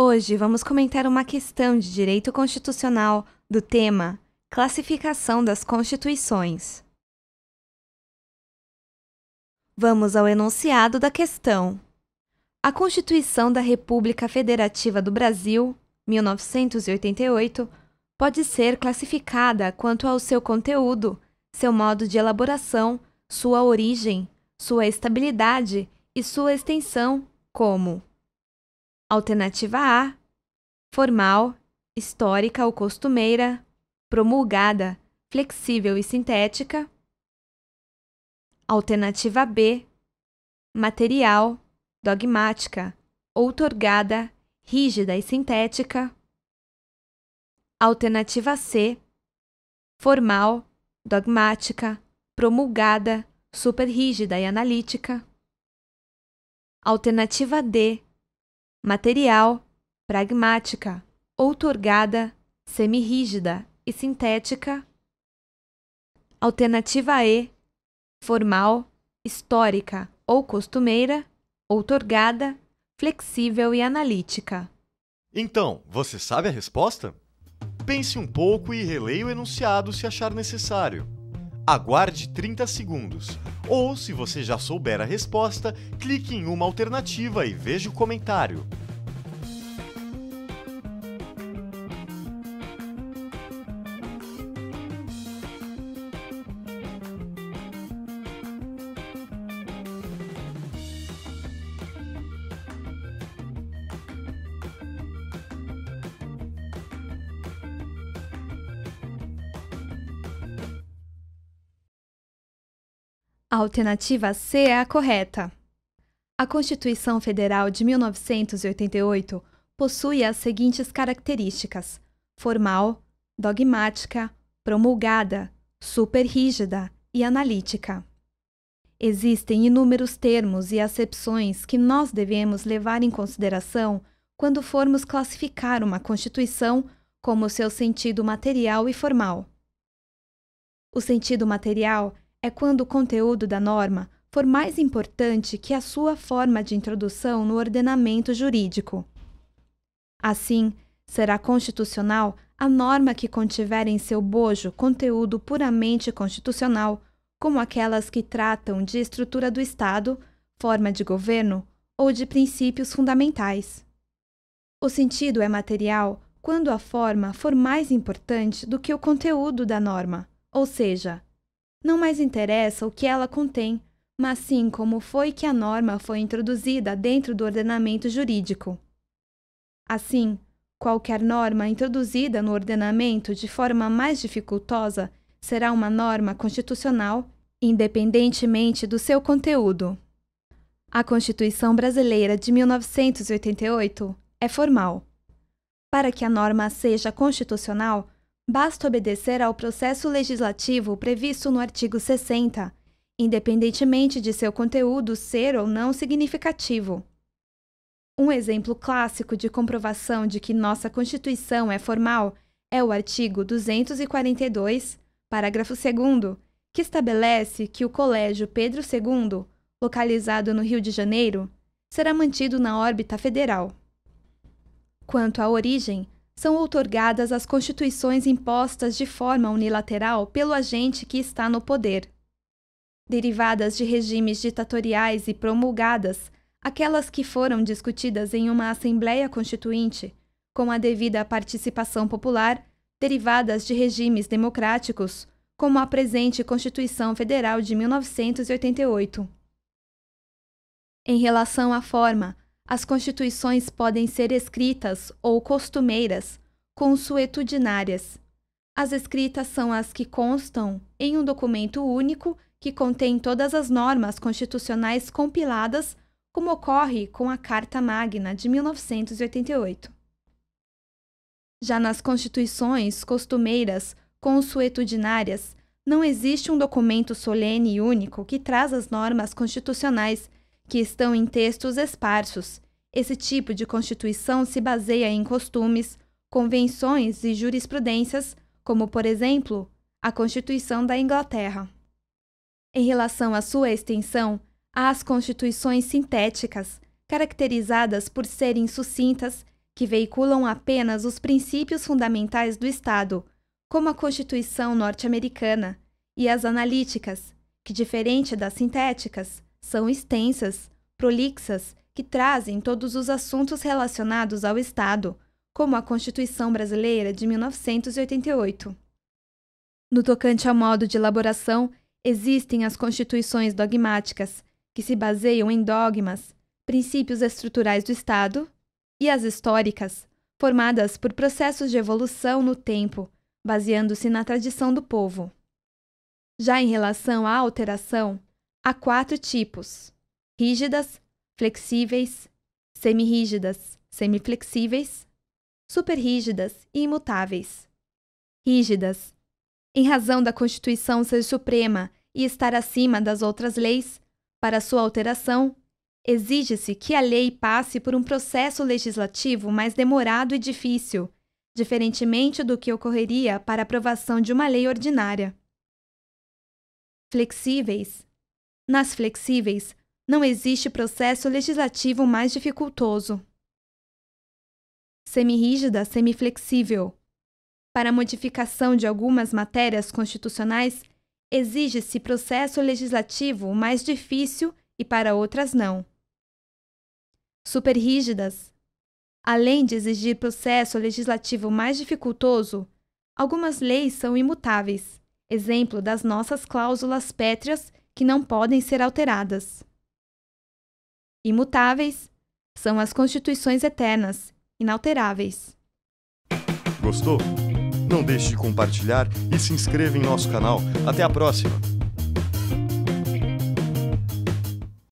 Hoje vamos comentar uma questão de direito constitucional do tema Classificação das Constituições. Vamos ao enunciado da questão. A Constituição da República Federativa do Brasil, 1988, pode ser classificada quanto ao seu conteúdo, seu modo de elaboração, sua origem, sua estabilidade e sua extensão como Alternativa A: formal, histórica ou costumeira, promulgada, flexível e sintética. Alternativa B: material, dogmática, outorgada, rígida e sintética. Alternativa C: formal, dogmática, promulgada, superrígida e analítica. Alternativa D: material, pragmática, outorgada, semirrígida e sintética. Alternativa E, formal, histórica ou costumeira, outorgada, flexível e analítica. Então, você sabe a resposta? Pense um pouco e releia o enunciado se achar necessário. Aguarde 30 segundos. Ou, se você já souber a resposta, clique em uma alternativa e veja o comentário. A alternativa C é a correta. A Constituição Federal de 1988 possui as seguintes características: formal, dogmática, promulgada, superrígida e analítica. Existem inúmeros termos e acepções que nós devemos levar em consideração quando formos classificar uma Constituição como seu sentido material e formal. O sentido material é quando o conteúdo da norma for mais importante que a sua forma de introdução no ordenamento jurídico. Assim, será constitucional a norma que contiver em seu bojo conteúdo puramente constitucional, como aquelas que tratam de estrutura do Estado, forma de governo ou de princípios fundamentais. O sentido é material quando a forma for mais importante do que o conteúdo da norma, ou seja, não mais interessa o que ela contém, mas sim como foi que a norma foi introduzida dentro do ordenamento jurídico. Assim, qualquer norma introduzida no ordenamento de forma mais dificultosa será uma norma constitucional, independentemente do seu conteúdo. A Constituição Brasileira de 1988 é formal. Para que a norma seja constitucional, Basta obedecer ao processo legislativo previsto no artigo 60, independentemente de seu conteúdo ser ou não significativo. Um exemplo clássico de comprovação de que nossa Constituição é formal é o artigo 242, parágrafo 2, que estabelece que o Colégio Pedro II, localizado no Rio de Janeiro, será mantido na órbita federal. Quanto à origem, são outorgadas as constituições impostas de forma unilateral pelo agente que está no poder. Derivadas de regimes ditatoriais e promulgadas, aquelas que foram discutidas em uma Assembleia Constituinte, com a devida participação popular, derivadas de regimes democráticos, como a presente Constituição Federal de 1988. Em relação à forma, as constituições podem ser escritas ou costumeiras, consuetudinárias. As escritas são as que constam em um documento único que contém todas as normas constitucionais compiladas, como ocorre com a Carta Magna de 1988. Já nas constituições costumeiras consuetudinárias, não existe um documento solene e único que traz as normas constitucionais que estão em textos esparsos. Esse tipo de constituição se baseia em costumes, convenções e jurisprudências, como, por exemplo, a Constituição da Inglaterra. Em relação à sua extensão, há as constituições sintéticas, caracterizadas por serem sucintas, que veiculam apenas os princípios fundamentais do Estado, como a Constituição norte-americana, e as analíticas, que, diferente das sintéticas, são extensas, prolixas, que trazem todos os assuntos relacionados ao Estado, como a Constituição Brasileira de 1988. No tocante ao modo de elaboração, existem as constituições dogmáticas, que se baseiam em dogmas, princípios estruturais do Estado, e as históricas, formadas por processos de evolução no tempo, baseando-se na tradição do povo. Já em relação à alteração, Há quatro tipos: rígidas, flexíveis, semirrígidas, semiflexíveis, superrígidas e imutáveis. Rígidas. Em razão da Constituição ser suprema e estar acima das outras leis, para sua alteração, exige-se que a lei passe por um processo legislativo mais demorado e difícil, diferentemente do que ocorreria para aprovação de uma lei ordinária. Flexíveis nas flexíveis, não existe processo legislativo mais dificultoso. Semirrígida, semiflexível. Para a modificação de algumas matérias constitucionais, exige-se processo legislativo mais difícil e para outras não. Superrígidas. Além de exigir processo legislativo mais dificultoso, algumas leis são imutáveis, exemplo das nossas cláusulas pétreas que não podem ser alteradas. Imutáveis são as constituições eternas, inalteráveis. Gostou? Não deixe de compartilhar e se inscreva em nosso canal. Até a próxima!